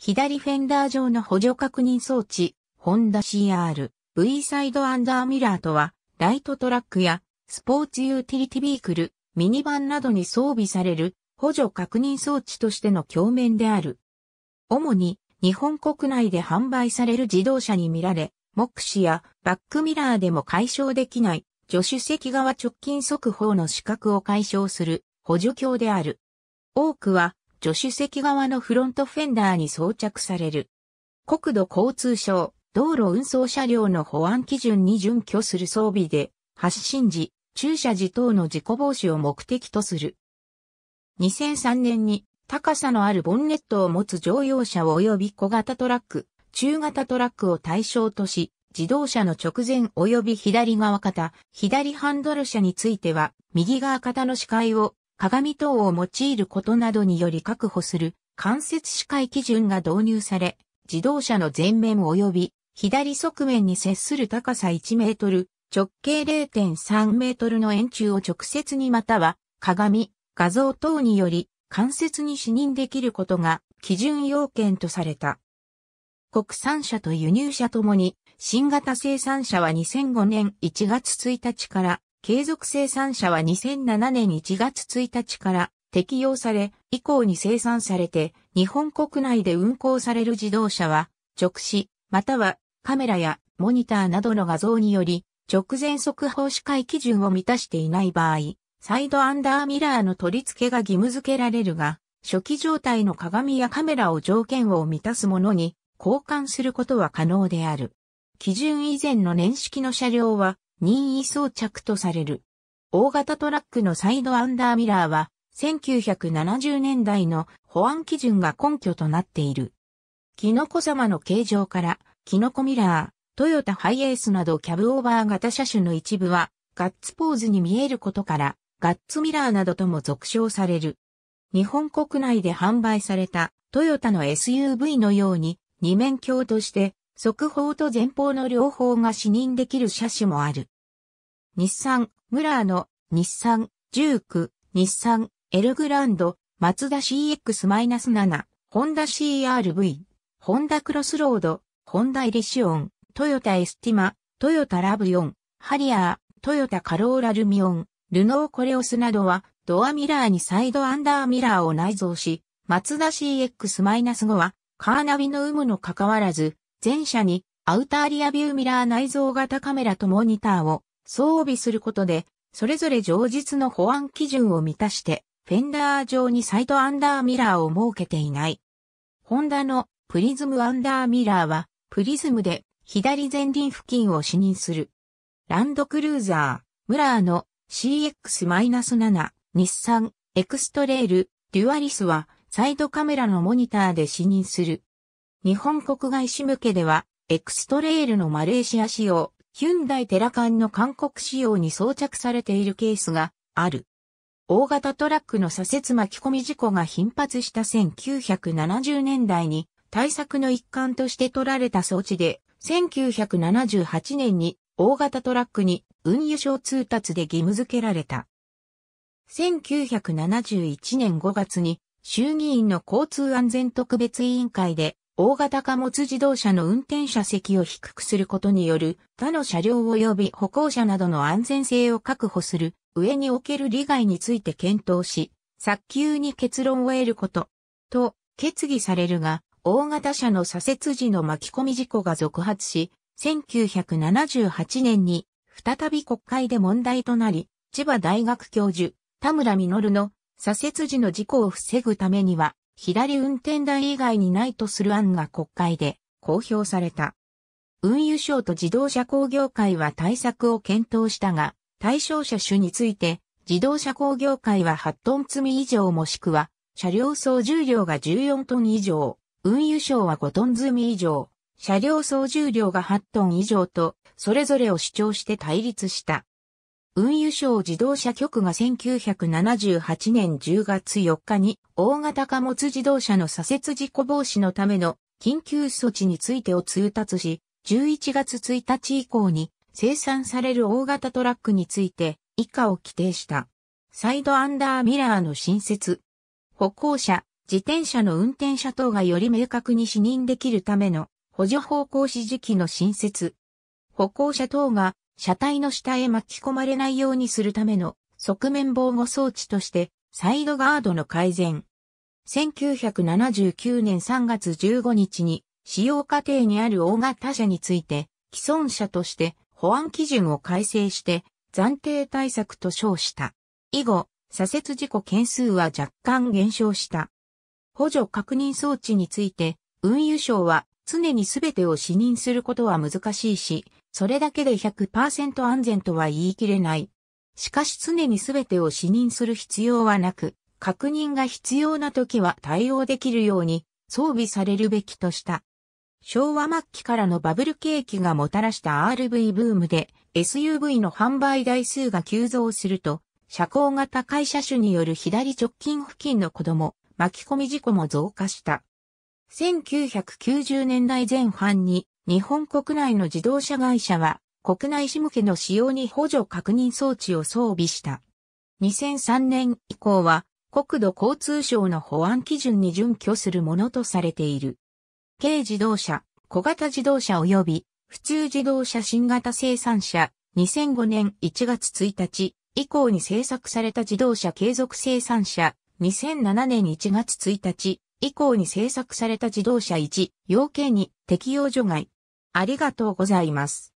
左フェンダー上の補助確認装置、ホンダ CR、V サイドアンダーミラーとは、ライトトラックや、スポーツユーティリティビークル、ミニバンなどに装備される、補助確認装置としての鏡面である。主に、日本国内で販売される自動車に見られ、目視やバックミラーでも解消できない助手席側直近速報の視覚を解消する補助鏡である。多くは助手席側のフロントフェンダーに装着される。国土交通省、道路運送車両の保安基準に準拠する装備で、発進時、駐車時等の事故防止を目的とする。2003年に高さのあるボンネットを持つ乗用車及び小型トラック、中型トラックを対象とし、自動車の直前及び左側方、左ハンドル車については、右側方の視界を鏡等を用いることなどにより確保する間接視界基準が導入され、自動車の前面及び左側面に接する高さ1メートル、直径0.3メートルの円柱を直接にまたは鏡、画像等により間接に視認できることが基準要件とされた。国産車と輸入車ともに新型生産車は2005年1月1日から継続生産者は2007年1月1日から適用され、以降に生産されて、日本国内で運行される自動車は、直視、またはカメラやモニターなどの画像により、直前速報視界基準を満たしていない場合、サイドアンダーミラーの取り付けが義務付けられるが、初期状態の鏡やカメラを条件を満たすものに交換することは可能である。基準以前の年式の車両は任意装着とされる。大型トラックのサイドアンダーミラーは、1970年代の保安基準が根拠となっている。キノコ様の形状から、キノコミラー、トヨタハイエースなどキャブオーバー型車種の一部は、ガッツポーズに見えることから、ガッツミラーなどとも俗称される。日本国内で販売されたトヨタの SUV のように、二面鏡として側方と前方の両方が視認できる車種もある。日産、ムラーの、日産、ジューク、日産、エルグランド、マツダ CX-7、ホンダ CRV、ホンダクロスロード、ホンダイリシオン、トヨタエスティマ、トヨタラブヨン、ハリアー、トヨタカローラルミオン、ルノーコレオスなどは、ドアミラーにサイドアンダーミラーを内蔵し、マツダ CX-5 は、カーナビの有無のかかわらず、前者にアウターリアビューミラー内蔵型カメラとモニターを装備することで、それぞれ上実の保安基準を満たして、フェンダー上にサイドアンダーミラーを設けていない。ホンダのプリズムアンダーミラーは、プリズムで左前輪付近を視認する。ランドクルーザー、ムラーの CX-7、日産、エクストレール、デュアリスは、サイドカメラのモニターで視認する日本国外市向けでは、エクストレイルのマレーシア仕様、ヒュンダイテラ間の韓国仕様に装着されているケースがある。大型トラックの左折巻き込み事故が頻発した1970年代に対策の一環として取られた装置で、1978年に大型トラックに運輸省通達で義務付けられた。1971年5月に衆議院の交通安全特別委員会で大型貨物自動車の運転者席を低くすることによる他の車両及び歩行者などの安全性を確保する上における利害について検討し、早急に結論を得ること。と、決議されるが、大型車の左折時の巻き込み事故が続発し、1978年に再び国会で問題となり、千葉大学教授、田村実の左折時の事故を防ぐためには、左運転台以外にないとする案が国会で公表された。運輸省と自動車工業会は対策を検討したが、対象車種について、自動車工業会は8トン積み以上もしくは、車両総重量が14トン以上、運輸省は5トン積み以上、車両総重量が8トン以上と、それぞれを主張して対立した。運輸省自動車局が1978年10月4日に大型貨物自動車の左折事故防止のための緊急措置についてを通達し、11月1日以降に生産される大型トラックについて以下を規定した。サイドアンダーミラーの新設。歩行者、自転車の運転者等がより明確に視認できるための補助方向指示器の新設。歩行者等が車体の下へ巻き込まれないようにするための側面防護装置としてサイドガードの改善。1979年3月15日に使用過程にある大型車について既存車として保安基準を改正して暫定対策と称した。以後、左折事故件数は若干減少した。補助確認装置について運輸省は常に全てを視認することは難しいし、それだけで100%安全とは言い切れない。しかし常に全てを視認する必要はなく、確認が必要な時は対応できるように装備されるべきとした。昭和末期からのバブル景気がもたらした RV ブームで SUV の販売台数が急増すると、車高が高い車種による左直近付近の子供、巻き込み事故も増加した。1990年代前半に日本国内の自動車会社は国内仕向けの使用に補助確認装置を装備した。2003年以降は国土交通省の保安基準に準拠するものとされている。軽自動車、小型自動車及び普通自動車新型生産車2005年1月1日以降に製作された自動車継続生産車2007年1月1日以降に製作された自動車1要件に適用除外ありがとうございます。